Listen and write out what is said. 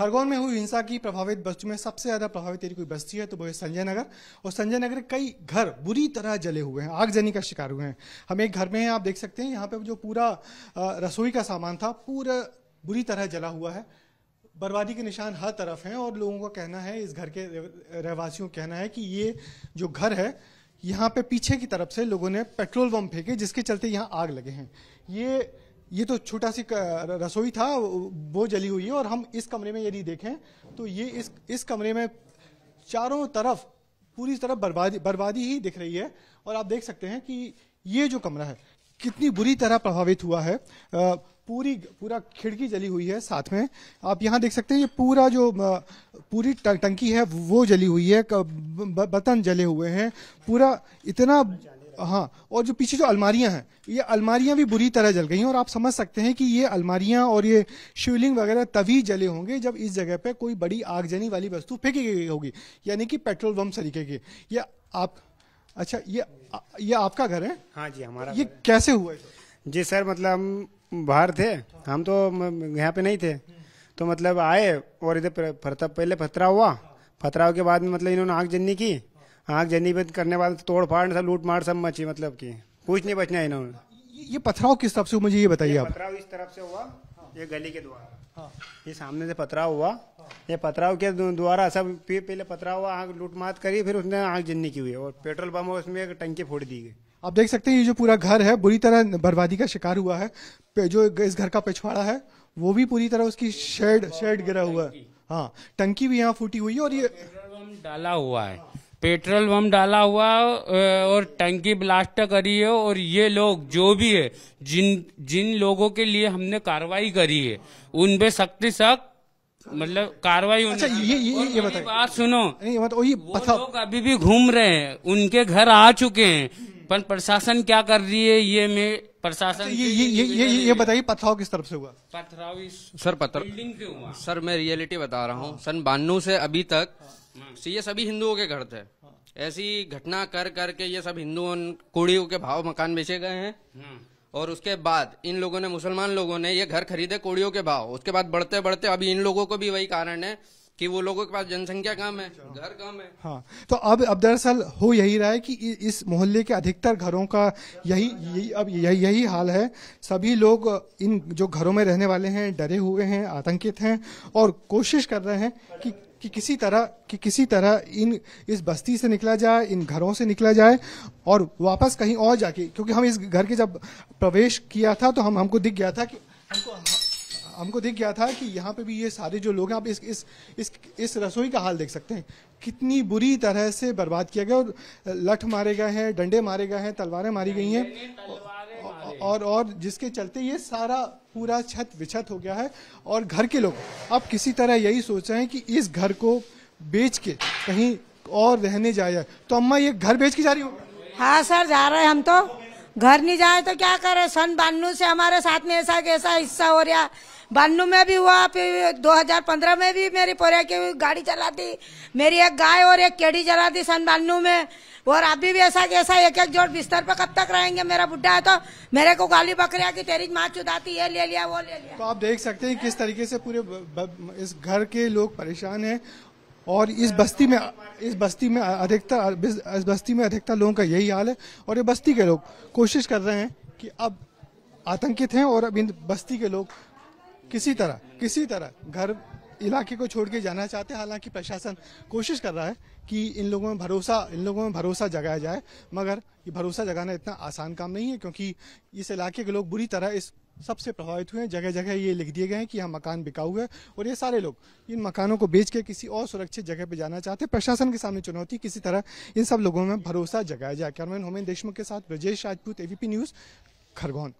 खरगोन में हुई हिंसा की प्रभावित बस्तियों में सबसे ज्यादा प्रभावित यदि कोई बस्ती है तो वो है संजय नगर और संजय नगर कई घर बुरी तरह जले हुए हैं आगजनी का शिकार हुए हैं हम एक घर में हैं आप देख सकते हैं यहाँ पे जो पूरा रसोई का सामान था पूरा बुरी तरह जला हुआ है बर्बादी के निशान हर तरफ हैं और लोगों का कहना है इस घर के रहवासियों का कहना है कि ये जो घर है यहाँ पे पीछे की तरफ से लोगों ने पेट्रोल बम फेंके जिसके चलते यहाँ आग लगे हैं ये ये तो छोटा सी रसोई था वो जली हुई है और हम इस कमरे में यदि देखें तो ये इस इस कमरे में चारों तरफ पूरी तरफ बर्बादी बर्बादी ही दिख रही है और आप देख सकते हैं कि ये जो कमरा है कितनी बुरी तरह प्रभावित हुआ है पूरी पूरा खिड़की जली हुई है साथ में आप यहाँ देख सकते हैं ये पूरा जो पूरी टंकी है वो जली हुई है बर्तन जले हुए हैं पूरा इतना हाँ और जो पीछे जो अलमारियां हैं ये अलमारियां भी बुरी तरह जल गई हैं और आप समझ सकते हैं कि ये अलमारियां और ये शिवलिंग वगैरह तभी जले होंगे जब इस जगह पे कोई बड़ी आगजनी वाली वस्तु फेंकी गई होगी यानी कि पेट्रोल बम सरीके की ये आप अच्छा ये ये आपका घर है हाँ जी हमारा ये कैसे हुआ जी सर मतलब हम बाहर थे हम तो यहाँ पे नहीं थे तो मतलब आए और इधर पहले फतरा हुआ फतरा के बाद में मतलब इन्होंने आग जन्नी की आग जनी बंद करने वाले तो तोड़फाड़ सब लूट मार सब मची मतलब की कुछ नहीं बचना इन्होंने ये पथराव किस तरफ से मुझे ये बताइए आप पथराव इस तरफ से हुआ ये गली के द्वारा हाँ। ये सामने से पथराव हुआ ये पथराव के द्वारा सब पहले पथराव हुआ आँख लूटमात करी फिर उसने आग जन्नी की हुई और पेट्रोल पंप उसमें एक टंकी फोड़ दी गई आप देख सकते हैं ये जो पूरा घर है बुरी तरह बर्बादी का शिकार हुआ है जो इस घर का पिछवाड़ा है वो भी पूरी तरह उसकी शेड शेड गिरा हुआ है हाँ टंकी भी यहाँ फूटी हुई है और ये डाला हुआ है पेट्रोल बम डाला हुआ और टंकी ब्लास्ट करी है और ये लोग जो भी है जिन जिन लोगों के लिए हमने कार्रवाई करी है उन पे सख्ती सख्त मतलब कार्रवाई अच्छा, ये ये ये बताइए बात सुनो ये बता, ये वो लोग अभी भी घूम रहे हैं उनके घर आ चुके हैं पर प्रशासन क्या कर रही है ये मैं प्रशासन अच्छा, ये ये ये ये, ये बताइए पथराव किस तरफ से हुआ पथराव सर पथराव हुआ सर मैं रियलिटी बता रहा हूँ सन बानू से अभी तक हाँ। तो ये सभी हिंदुओं के घर थे हाँ। ऐसी घटना कर करके ये सब हिंदुओं कुड़ियों के भाव मकान बेचे गए हैं हाँ। और उसके बाद इन लोगों ने मुसलमान लोगों ने ये घर खरीदे कोड़ियों के भाव उसके बाद बढ़ते बढ़ते अभी इन लोगों को भी वही कारण है कि वो लोगों के पास जनसंख्या कम है घर कम है हाँ तो अब अब दरअसल हो यही रहा है कि इस मोहल्ले के अधिकतर घरों का यही यही अब यही यही हाल है सभी लोग इन जो घरों में रहने वाले हैं डरे हुए हैं आतंकित हैं और कोशिश कर रहे हैं कि कि किसी तरह कि किसी तरह इन इस बस्ती से निकला जाए इन घरों से निकला जाए और वापस कहीं और जाके क्योंकि हम इस घर के जब प्रवेश किया था तो हम हमको दिख गया था कि हमको हमको दिख गया था कि यहाँ पे भी ये सारे जो लोग हैं आप इस इस इस इस रसोई का हाल देख सकते हैं कितनी बुरी तरह से बर्बाद किया गया और लठ मारे गए हैं डंडे मारे गए हैं तलवारें मारी गई हैं और और जिसके चलते ये सारा पूरा छत विछत हो गया है और घर के लोग अब किसी तरह यही सोच रहे हैं कि इस घर को बेच के कहीं और रहने जाए तो अम्मा ये घर बेच के जा रही हो हाँ सर जा रहे हैं हम तो घर नहीं जाए तो क्या करे सन बानू से हमारे साथ में ऐसा कैसा हिस्सा हो रहा बानु में भी हुआ फिर 2015 में भी मेरी पोरिया की गाड़ी चला दी मेरी एक गाय और एक केड़ी चला दी सन बानु में और अभी भी ऐसा कैसा एक एक जोड़ बिस्तर पर कब तक रहेंगे मेरा बुढ़ा है तो मेरे को गाली बकरिया की तेरी माँ चुदाती है ले लिया वो ले लिया तो आप देख सकते हैं किस तरीके से पूरे इस घर के लोग परेशान हैं और इस बस्ती में इस बस्ती में अधिकतर इस बस्ती में अधिकतर लोगों का यही हाल है और ये बस्ती के लोग कोशिश कर रहे हैं कि अब आतंकित हैं और अब इन बस्ती के लोग किसी तरह किसी तरह घर इलाके को छोड़ के जाना चाहते हैं हालांकि प्रशासन कोशिश कर रहा है कि इन लोगों में भरोसा इन लोगों में भरोसा जगाया जाए मगर ये भरोसा जगाना इतना आसान काम नहीं है क्योंकि इस इलाके के लोग बुरी तरह इस सबसे प्रभावित हुए हैं जगह जगह ये लिख दिए गए हैं कि यहाँ मकान हुआ है और ये सारे लोग इन मकानों को बेच के किसी और सुरक्षित जगह पे जाना चाहते हैं प्रशासन के सामने चुनौती किसी तरह इन सब लोगों में भरोसा जगाया जाए कैमरमैन होमेन देशमुख के साथ ब्रजेश राजपूत एवीपी न्यूज खरगोन